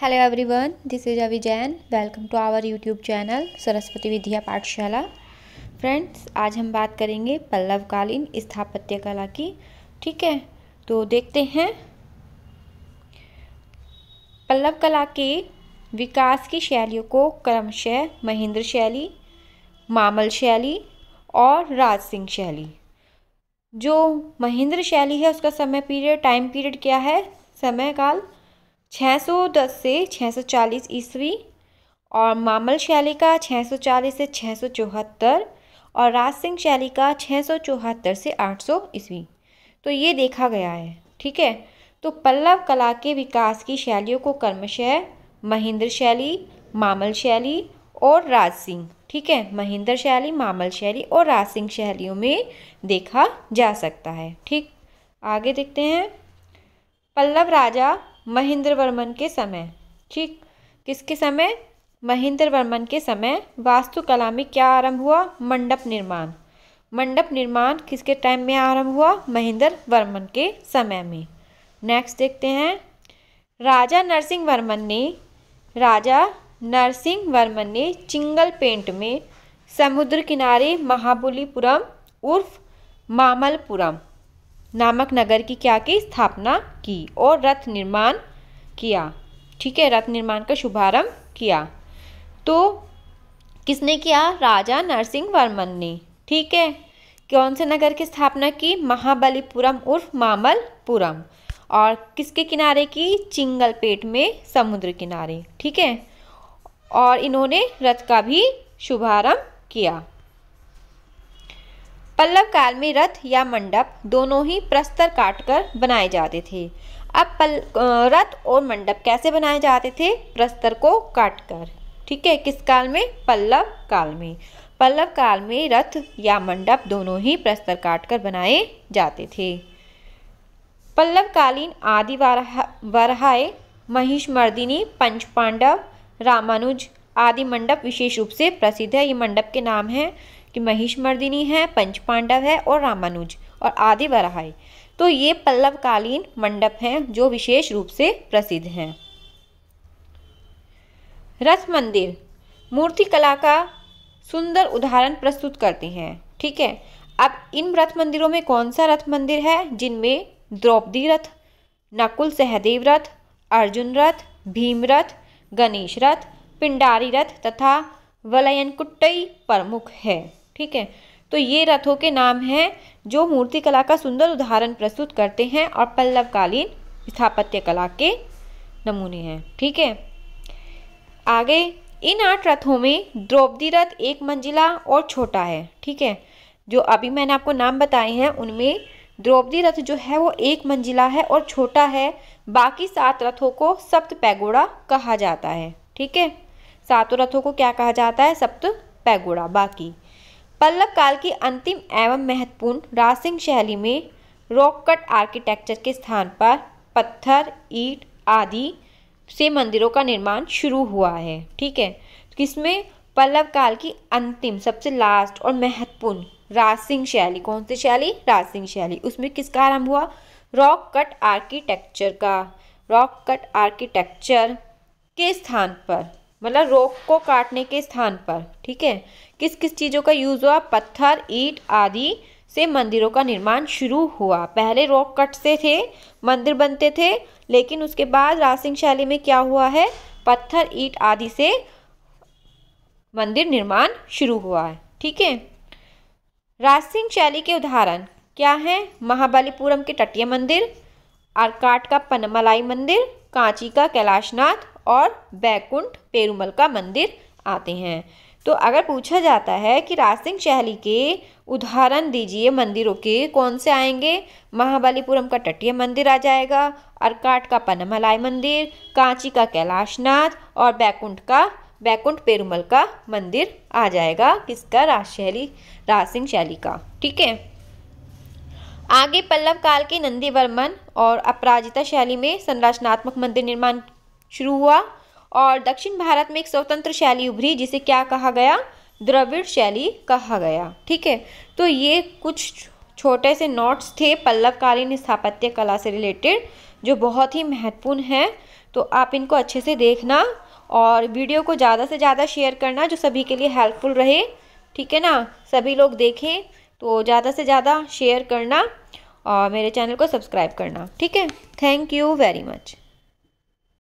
hello everyone this is Avi Jain welcome to our YouTube channel Saraswati Vidya Pathshala friends आज हम बात करेंगे पल्लवकालीन स्थापत्य कला की ठीक है तो देखते हैं पल्लव कला के विकास की शैलियों को क्रमशः महेंद्र शैली मामल शैली और राज सिंह शैली जो महेंद्र शैली है उसका समय पीरियड टाइम पीरियड क्या है समय काल 610 से 640 ईस्वी और मामल शैली का 640 से छः और राज सिंह शैली का छः से 800 ईस्वी तो ये देखा गया है ठीक है तो पल्लव कला के विकास की शैलियों को कर्मशः महेंद्र शैली मामल शैली और राज सिंह ठीक है महेंद्र शैली मामल शैली और राज सिंह शैलियों में देखा जा सकता है ठीक आगे देखते हैं पल्लव राजा महेंद्र वर्मन के समय ठीक किसके समय महेंद्र वर्मन के समय वास्तुकला में क्या आरंभ हुआ मंडप निर्माण मंडप निर्माण किसके टाइम में आरंभ हुआ महेंद्र वर्मन के समय में नेक्स्ट देखते हैं राजा नरसिंह वर्मन ने राजा नरसिंह वर्मन ने चिंगल पेंट में समुद्र किनारे महाबलीपुरम उर्फ मामलपुरम नामक नगर की क्या की स्थापना की और रथ निर्माण किया ठीक है रथ निर्माण का शुभारंभ किया तो किसने किया राजा नरसिंह वर्मन ने ठीक है कौन से नगर की स्थापना की महाबलीपुरम उर्फ मामलपुरम और किसके किनारे की चिंगलपेट में समुद्र किनारे ठीक है और इन्होंने रथ का भी शुभारंभ किया पल्लव काल में रथ या मंडप दोनों ही प्रस्तर काटकर बनाए जाते थे अब पल रथ और मंडप कैसे बनाए जाते थे प्रस्तर को काटकर ठीक है किस काल में पल्लव काल में पल्लव काल में रथ या मंडप दोनों ही प्रस्तर काटकर बनाए जाते थे पल्लव कालीन आदि वरहाय महिषमर्दिनी पंच पांडव रामानुज आदि मंडप विशेष रूप से प्रसिद्ध है ये मंडप के नाम हैं कि मर्दिनी है पंच पांडव है और रामानुज और आदि बराह तो ये पल्लवकालीन मंडप हैं जो विशेष रूप से प्रसिद्ध हैं रथ मंदिर मूर्ति कला का सुंदर उदाहरण प्रस्तुत करते हैं ठीक है अब इन रथ मंदिरों में कौन सा रथ मंदिर है जिनमें द्रौपदी रथ नकुल सहदेव रथ अर्जुन रथ भीम रथ गणेश रथ पिंडारी रथ तथा वलयनकुट्टई प्रमुख है ठीक है तो ये रथों के नाम हैं जो मूर्ति कला का सुंदर उदाहरण प्रस्तुत करते हैं और पल्लवकालीन स्थापत्य कला के नमूने हैं ठीक है आगे इन आठ रथों में द्रौपदी रथ एक मंजिला और छोटा है ठीक है जो अभी मैंने आपको नाम बताए हैं उनमें द्रौपदी रथ जो है वो एक मंजिला है और छोटा है बाकी सात रथों को सप्त पैगोड़ा कहा जाता है ठीक है सातों रथों को क्या कहा जाता है सप्त पैगोड़ा बाकी पल्लव काल की अंतिम एवं महत्वपूर्ण रासिंग शैली में रॉक कट आर्किटेक्चर के स्थान पर पत्थर ईट आदि से मंदिरों का निर्माण शुरू हुआ है ठीक है किसमें तो पल्लव काल की अंतिम सबसे लास्ट और महत्वपूर्ण रासिंग शैली कौन सी शैली रासिंग शैली उसमें किसका आरंभ हुआ रॉक कट आर्किटेक्चर का रॉक कट आर्किटेक्चर के स्थान पर मतलब रोक को काटने के स्थान पर ठीक है किस किस चीज़ों का यूज़ हुआ पत्थर ईट आदि से मंदिरों का निर्माण शुरू हुआ पहले रोक कट से थे मंदिर बनते थे लेकिन उसके बाद रासिंग शैली में क्या हुआ है पत्थर ईट आदि से मंदिर निर्माण शुरू हुआ है ठीक है रासिंग शैली के उदाहरण क्या हैं महाबलीपुरम के तटीय मंदिर आरकाट का पनमलाई मंदिर कांची का कैलाशनाथ और बैकुंठ पेरूमल का मंदिर आते हैं तो अगर पूछा जाता है कि रासिंग शैली के उदाहरण दीजिए मंदिरों के कौन से आएंगे महाबलीपुरम का तटीय मंदिर आ जाएगा अरकाट का पनमलाई मंदिर कांची का कैलाशनाथ और बैकुंठ का बैकुंठ पेरुमल का मंदिर आ जाएगा किसका राज शैली रासिंग शैली का ठीक है आगे पल्लव काल के नंदी वर्मन और अपराजिता शैली में संरचनात्मक मंदिर निर्माण शुरू हुआ और दक्षिण भारत में एक स्वतंत्र शैली उभरी जिसे क्या कहा गया द्रविड़ शैली कहा गया ठीक है तो ये कुछ छोटे से नोट्स थे पल्लवकालीन स्थापत्य कला से रिलेटेड जो बहुत ही महत्वपूर्ण हैं तो आप इनको अच्छे से देखना और वीडियो को ज़्यादा से ज़्यादा शेयर करना जो सभी के लिए हेल्पफुल रहे ठीक है ना सभी लोग देखें तो ज़्यादा से ज़्यादा शेयर करना और मेरे चैनल को सब्सक्राइब करना ठीक है थैंक यू वेरी मच